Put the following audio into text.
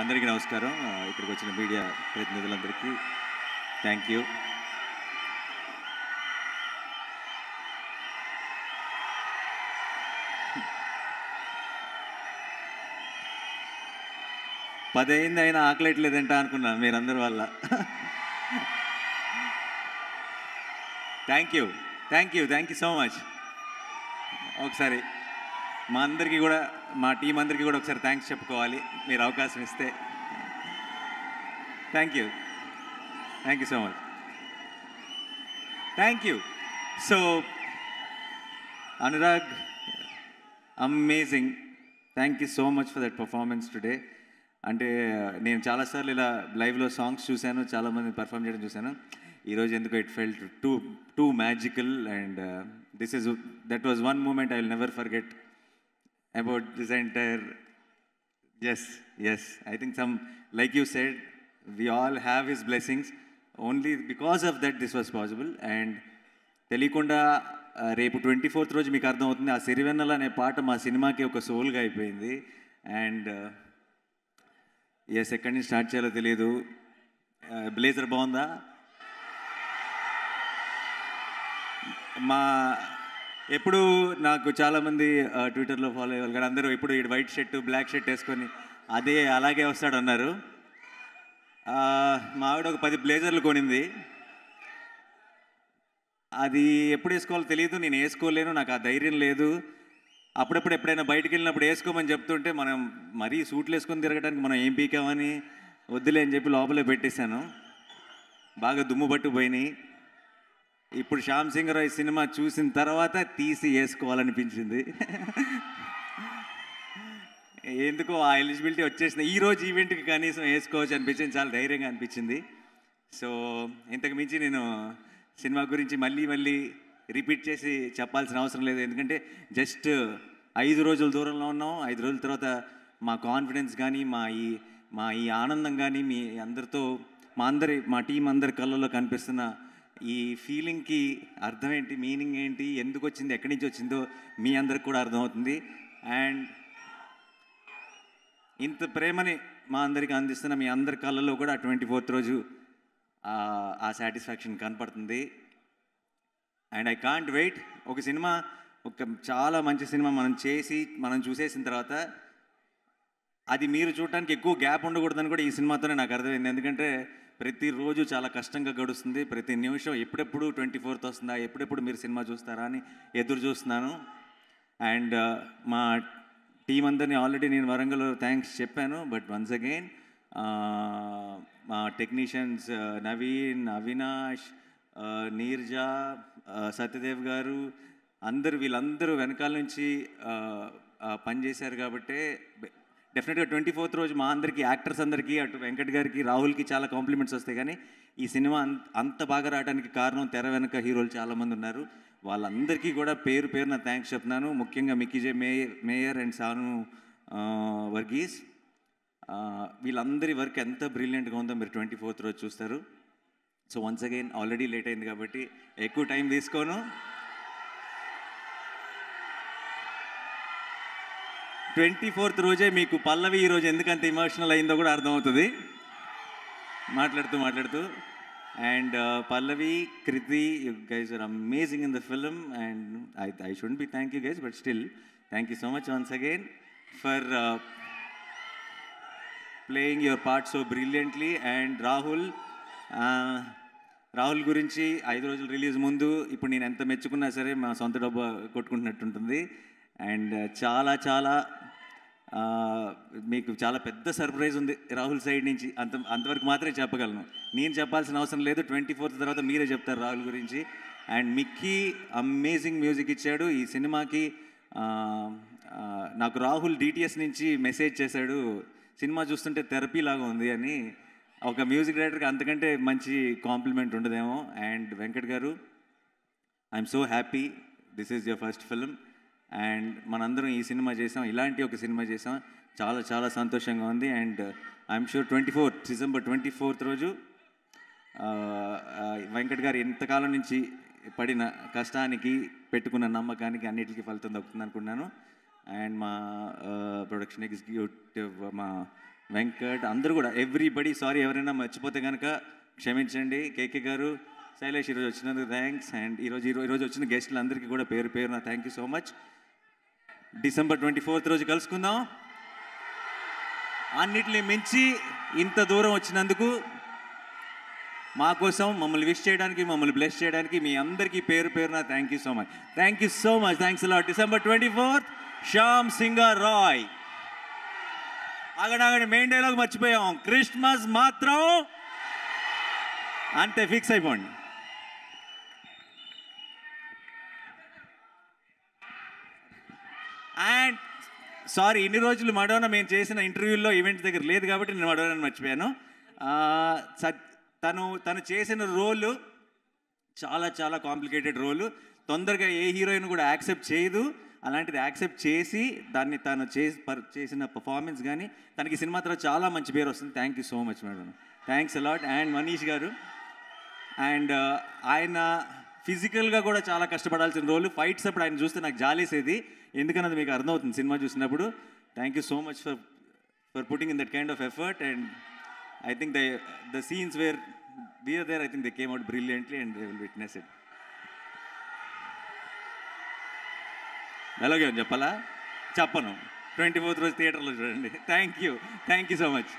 అందరికీ నమస్కారం ఇక్కడికి వచ్చిన మీడియా ప్రతినిధులందరికీ థ్యాంక్ యూ పదైంది అయినా ఆకలేట్లేదంట అనుకున్నా మీరందరి వల్ల thank you thank you thank you so much ఒకసారి మా అందరికీ కూడా మా టీం అందరికీ కూడా ఒకసారి థ్యాంక్స్ చెప్పుకోవాలి మీరు అవకాశం ఇస్తే thank you thank you so much thank you so Anurag amazing thank you so much for that performance today అంటే నేను చాలాసార్లు ఇలా లైవ్లో సాంగ్స్ చూశాను చాలామంది పర్ఫామ్ చేయడం చూశాను ఈరోజు ఎందుకు it felt too too magical and this is that was one moment I will never forget about this entire. Yes, yes. I think some, like you said, we all have his blessings. Only because of that this was possible and తెలియకుండా రేపు twenty fourth రోజు మీకు అర్థమవుతుంది ఆ సిరివెన్నెల అనే పాట మా సినిమాకి ఒక సోల్గా అయిపోయింది అండ్ ఎస్ uh, ఎక్కడి నుంచి స్టార్ట్ చేయాలో తెలియదు బ్లేజర్ uh, బాగుందా మా ఎప్పుడు నాకు చాలామంది ట్విట్టర్లో ఫాలో అయ్యేవాళ్ళు కానీ అందరూ ఇప్పుడు వైట్ షర్ట్ బ్లాక్ షర్ట్ వేసుకొని అదే అలాగే వస్తాడు అన్నారు మా ఆవిడ ఒక పది బ్లేజర్లు కొనింది అది ఎప్పుడు వేసుకోవాలో తెలియదు నేను వేసుకోలేను నాకు ఆ ధైర్యం లేదు అప్పుడప్పుడు ఎప్పుడైనా బయటకు వెళ్ళినప్పుడు వేసుకోమని చెప్తుంటే మనం మరీ సూట్లు వేసుకొని తిరగడానికి మనం ఏం పీకామని వద్దులే అని చెప్పి లోపలే పెట్టేశాను బాగా దుమ్ము పట్టుపోయినాయి ఇప్పుడు శ్యామ్ సింగ్ రాయ్ సినిమా చూసిన తర్వాత తీసి వేసుకోవాలనిపించింది ఎందుకో ఆ ఎలిజిబిలిటీ వచ్చేసింది ఈరోజు ఈవెంట్కి కనీసం వేసుకోవచ్చు అనిపించింది చాలా ధైర్యంగా అనిపించింది సో ఇంతకు మించి నేను సినిమా గురించి మళ్ళీ మళ్ళీ రిపీట్ చేసి చెప్పాల్సిన అవసరం లేదు ఎందుకంటే జస్ట్ ఐదు రోజుల దూరంలో ఉన్నాం ఐదు రోజుల తర్వాత మా కాన్ఫిడెన్స్ కానీ మా ఈ మా ఈ ఆనందం కానీ మీ అందరితో మా అందరి మా టీం అందరి కళ్ళల్లో కనిపిస్తున్న ఈ ఫీలింగ్కి అర్థం ఏంటి మీనింగ్ ఏంటి ఎందుకు వచ్చింది ఎక్కడి నుంచి వచ్చిందో మీ అందరికి కూడా అర్థమవుతుంది అండ్ ఇంత ప్రేమని మా అందరికి అందిస్తున్న మీ అందరి కళ్ళల్లో కూడా ట్వంటీ ఫోర్త్ రోజు ఆ సాటిస్ఫాక్షన్ కనపడుతుంది అండ్ ఐ కాంట్ వెయిట్ ఒక సినిమా ఒక చాలా మంచి సినిమా మనం చేసి మనం చూసేసిన తర్వాత అది మీరు చూడటానికి ఎక్కువ గ్యాప్ ఉండకూడదని కూడా ఈ సినిమాతోనే నాకు అర్థమైంది ఎందుకంటే ప్రతిరోజు చాలా కష్టంగా గడుస్తుంది ప్రతి నిమిషం ఎప్పుడెప్పుడు ట్వంటీ ఫోర్త్ వస్తుందా ఎప్పుడెప్పుడు మీరు సినిమా చూస్తారా అని ఎదురు చూస్తున్నాను అండ్ uh, మా టీం అందరినీ ఆల్రెడీ నేను వరంగల్లో థ్యాంక్స్ చెప్పాను బట్ వన్స్ అగైన్ uh, మా టెక్నీషియన్స్ uh, నవీన్ అవినాష్ నీర్జా సత్యదేవ్ గారు అందరు వీళ్ళందరూ వెనకాల నుంచి పనిచేశారు కాబట్టే డెఫినెట్గా ట్వంటీ ఫోర్త్ రోజు మా అందరికీ యాక్టర్స్ అందరికీ అటు వెంకట్ గారికి రాహుల్కి చాలా కాంప్లిమెంట్స్ వస్తాయి కానీ ఈ సినిమా అంత బాగా రావడానికి కారణం తెర వెనక హీరోలు చాలామంది ఉన్నారు వాళ్ళందరికీ కూడా పేరు పేరు నా థ్యాంక్స్ చెప్తున్నాను ముఖ్యంగా మిక్కిజే మేయర్ మేయర్ అండ్ సాను వర్గీస్ వీళ్ళందరి వర్క్ ఎంత బ్రిలియంట్గా ఉందో మీరు ట్వంటీ ఫోర్త్ రోజు చూస్తారు so once again already late అయింది కాబట్టి ఎక్కువ టైం తీసుకోను ట్వంటీ ఫోర్త్ రోజే మీకు పల్లవి ఈరోజు ఎందుకంత ఇమోషనల్ అయిందో కూడా అర్థమవుతుంది మాట్లాడుతూ మాట్లాడుతూ and uh, Pallavi Kriti you guys are amazing in the film and I I should be thank you guys but still thank you so much once again for playing your part so brilliantly and Rahul Rahul గురించి ఐదు రోజులు release ముందు ఇప్పుడు నేను ఎంత మెచ్చుకున్నా సరే మా సొంత డబ్బా కొట్టుకుంటున్నట్టుంటుంది అండ్ uh, చాలా చాలా మీకు చాలా పెద్ద సర్ప్రైజ్ ఉంది రాహుల్ సైడ్ నుంచి అంత అంతవరకు మాత్రమే చెప్పగలను నేను చెప్పాల్సిన అవసరం లేదు ట్వంటీ ఫోర్త్ తర్వాత మీరే చెప్తారు రాహుల్ గురించి అండ్ మిక్కీ అమేజింగ్ మ్యూజిక్ ఇచ్చాడు ఈ సినిమాకి నాకు రాహుల్ డిటిఎస్ నుంచి మెసేజ్ చేశాడు సినిమా చూస్తుంటే థెరపీ లాగా ఉంది అని ఒక మ్యూజిక్ డైరెక్టర్కి అంతకంటే మంచి కాంప్లిమెంట్ ఉండదేమో అండ్ వెంకట్ గారు I'm so happy this is your first film and మనందరం ఈ సినిమా చేసాం ఇలాంటి ఒక సినిమా చేసాం చాలా చాలా సంతోషంగా ఉంది and I'm sure twenty fourth December twenty fourth రోజు వెంకట్ గారు ఎంతకాలం నుంచి పడిన కష్టానికి పెట్టుకున్న నమ్మకానికి అన్నిటికీ ఫలితం దక్కుతుంది అనుకున్నాను అండ్ మా ప్రొడక్షన్ ఎగ్జిక్యూటివ్ మా వెంకట్ అందరూ కూడా ఎవ్రీబడి సారీ ఎవరైనా మర్చిపోతే కనుక క్షమించండి కేకే గారు శైలేష్ ఈరోజు వచ్చినందుకు థ్యాంక్స్ అండ్ ఈరోజు ఈరోజు వచ్చిన గెస్టులందరికీ కూడా పేరు పేరున thank you so much December twenty fourth రోజు కలుసుకుందాం అన్నిటిని మించి ఇంత దూరం వచ్చినందుకు మా కోసం మమ్మల్ని విష్ చేయడానికి మమ్మల్ని బ్లెస్ చేయడానికి మీ అందరికీ పేరు పేరున thank you so much thank you so much thanks అలా December twenty fourth Shyam Singha Roy అగడాగడి మెయిన్ డైలాగ్ మర్చిపోయాం క్రిస్మస్ మాత్రం అంతే ఫిక్స్ అయిపోండి సారీ ఇన్ని రోజులు మడోనా మేము చేసిన ఇంటర్వ్యూల్లో ఈవెంట్ దగ్గర లేదు కాబట్టి నేను మడోనా మర్చిపోయాను తను తను చేసిన రోలు చాలా చాలా కాంప్లికేటెడ్ రోలు తొందరగా ఏ హీరోయిన్ కూడా యాక్సెప్ట్ చేయదు అలాంటిది యాక్సెప్ట్ చేసి దాన్ని తను చేసి పర్ చేసిన పర్ఫార్మెన్స్ కానీ తనకి సినిమా తర్వాత చాలా మంచి పేరు వస్తుంది thank you so much madam thanks a lot and Manish గారు అండ్ uh, ఆయన ఫిజికల్గా కూడా చాలా కష్టపడాల్సిన రోలు ఫైట్స్ అప్పుడు ఆయన చూస్తే నాకు జాలేసేది ఎందుకని అది మీకు అర్థమవుతుంది సినిమా చూసినప్పుడు thank you so much for for putting in that kind of effort and I think the the scenes where we're there I think the came out brilliantly and they will witness it అలాగే చెప్పాలా చెప్పను twenty fourth రోజు థియేటర్లో చూడండి thank you thank you so much